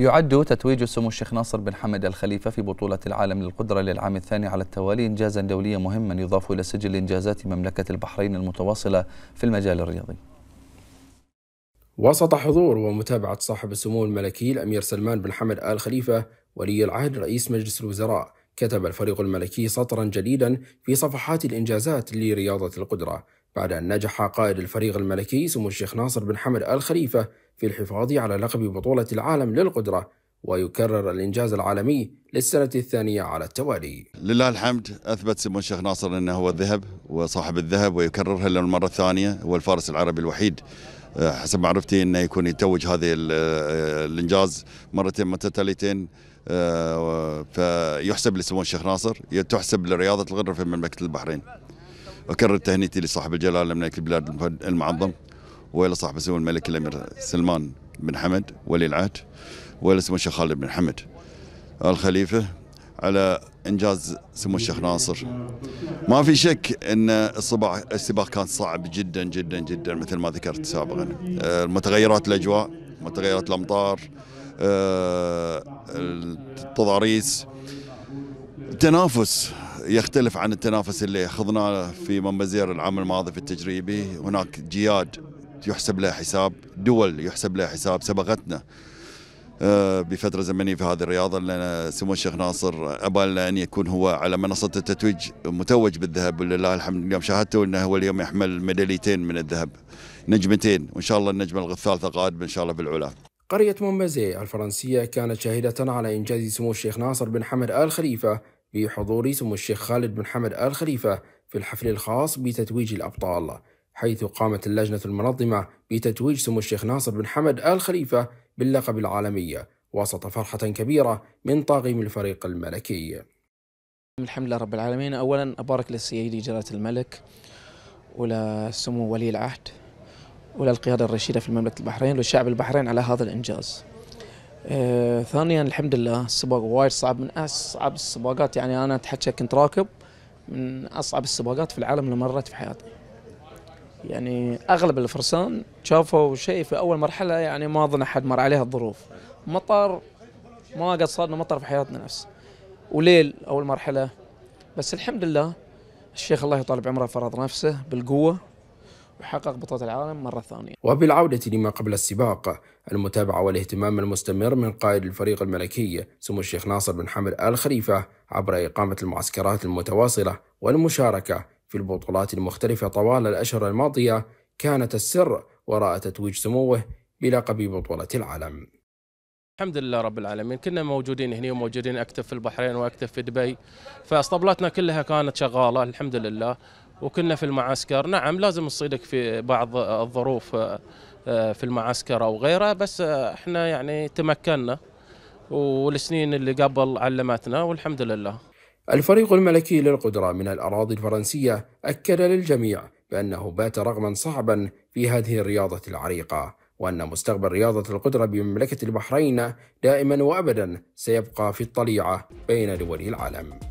يعد تتويج سمو الشيخ ناصر بن حمد الخليفة في بطولة العالم للقدرة للعام الثاني على التوالي إنجازا دوليا مهما يضاف إلى سجل إنجازات مملكة البحرين المتواصلة في المجال الرياضي وسط حضور ومتابعة صاحب السمو الملكي الأمير سلمان بن حمد آل خليفة ولي العهد رئيس مجلس الوزراء كتب الفريق الملكي سطرا جديدا في صفحات الإنجازات لرياضة القدرة بعد أن نجح قائد الفريق الملكي سمو الشيخ ناصر بن حمد آل خليفة في الحفاظ على لقب بطولة العالم للقدرة ويكرر الإنجاز العالمي للسنة الثانية على التوالي لله الحمد أثبت سمو الشيخ ناصر أنه هو الذهب وصاحب الذهب ويكررها للمرة الثانية هو الفارس العربي الوحيد آه، حسب معرفتي أنه يكون يتوج هذه آه، الإنجاز مرتين متتاليتين آه، فيحسب لسمو الشيخ ناصر تحسب لرياضة الغرفة من مملكة البحرين أكرر تهنئتي لصاحب الجلالة الملك البلاد المعظم وإلى صاحب سمو الملك الأمير سلمان بن حمد ولي العهد وإلى سمو الشيخ خالد بن حمد الخليفة على إنجاز سمو الشيخ ناصر ما في شك أن الصباح السباق كان صعب جدا جدا جدا مثل ما ذكرت سابقا آه، متغيرات الأجواء متغيرات الأمطار آه، التضاريس التنافس يختلف عن التنافس اللي خضناه في منبزير العام الماضي في التجريبي هناك جياد يحسب لها حساب دول يحسب لها حساب سبقتنا آه، بفتره زمنيه في هذه الرياضه لان سمو الشيخ ناصر ابى ان يكون هو على منصه التتويج متوج بالذهب ولله الحمد اليوم شاهدته انه هو اليوم يحمل ميداليتين من الذهب نجمتين وان شاء الله النجمه الثالثه قادمه ان شاء الله بالعلا. قريه مومبازي الفرنسيه كانت شاهده على انجاز سمو الشيخ ناصر بن حمد ال خليفه بحضور سمو الشيخ خالد بن حمد آل خليفة في الحفل الخاص بتتويج الأبطال حيث قامت اللجنة المنظمة بتتويج سمو الشيخ ناصر بن حمد آل خليفة باللقب العالمي وسط فرحة كبيرة من طاقم الفريق الملكي الحمد لله رب العالمين أولا أبارك لسيدي جلالة الملك ولسمو ولي العهد وللقيادة الرشيدة في مملكة البحرين ولشعب البحرين على هذا الإنجاز إيه ثانيا الحمد لله السباق وايد صعب من اصعب السباقات يعني انا اتحكى كنت راكب من اصعب السباقات في العالم اللي مرت في حياتي. يعني اغلب الفرسان شافوا شيء في اول مرحله يعني ما اظن احد مر عليها الظروف. مطر ما قد صادنا مطر في حياتنا نفس. وليل اول مرحله بس الحمد لله الشيخ الله يطول بعمره فرض نفسه بالقوه وحقق بطولة العالم مرة ثانية وبالعودة لما قبل السباق المتابعة والاهتمام المستمر من قائد الفريق الملكي سمو الشيخ ناصر بن حمد آل خليفة عبر إقامة المعسكرات المتواصلة والمشاركة في البطولات المختلفة طوال الأشهر الماضية كانت السر وراء تتويج سموه بلقب بطولة العالم الحمد لله رب العالمين كنا موجودين هنا وموجودين أكتف في البحرين وأكتف في دبي فاسطبلاتنا كلها كانت شغالة الحمد لله وكنا في المعسكر نعم لازم تصيدك في بعض الظروف آه، آه، في المعسكر او غيره بس آه، احنا يعني تمكنا والسنين اللي قبل علمتنا والحمد لله الفريق الملكي للقدرة من الأراضي الفرنسية أكد للجميع بأنه بات رغما صعبا في هذه الرياضة العريقة وأن مستقبل رياضة القدرة بمملكة البحرين دائما وأبدا سيبقى في الطليعة بين دول العالم